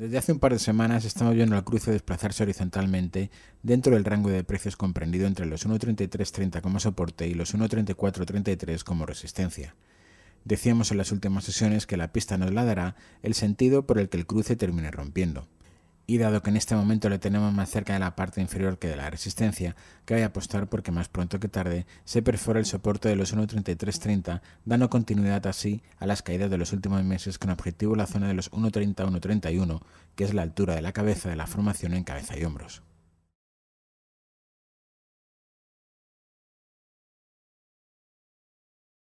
Desde hace un par de semanas estamos viendo al cruce desplazarse horizontalmente dentro del rango de precios comprendido entre los 1.3330 como soporte y los 1.3433 como resistencia. Decíamos en las últimas sesiones que la pista nos la dará el sentido por el que el cruce termine rompiendo y dado que en este momento le tenemos más cerca de la parte inferior que de la resistencia, cabe apostar porque más pronto que tarde se perfora el soporte de los 1.3330, dando continuidad así a las caídas de los últimos meses con objetivo la zona de los 130 que es la altura de la cabeza de la formación en cabeza y hombros.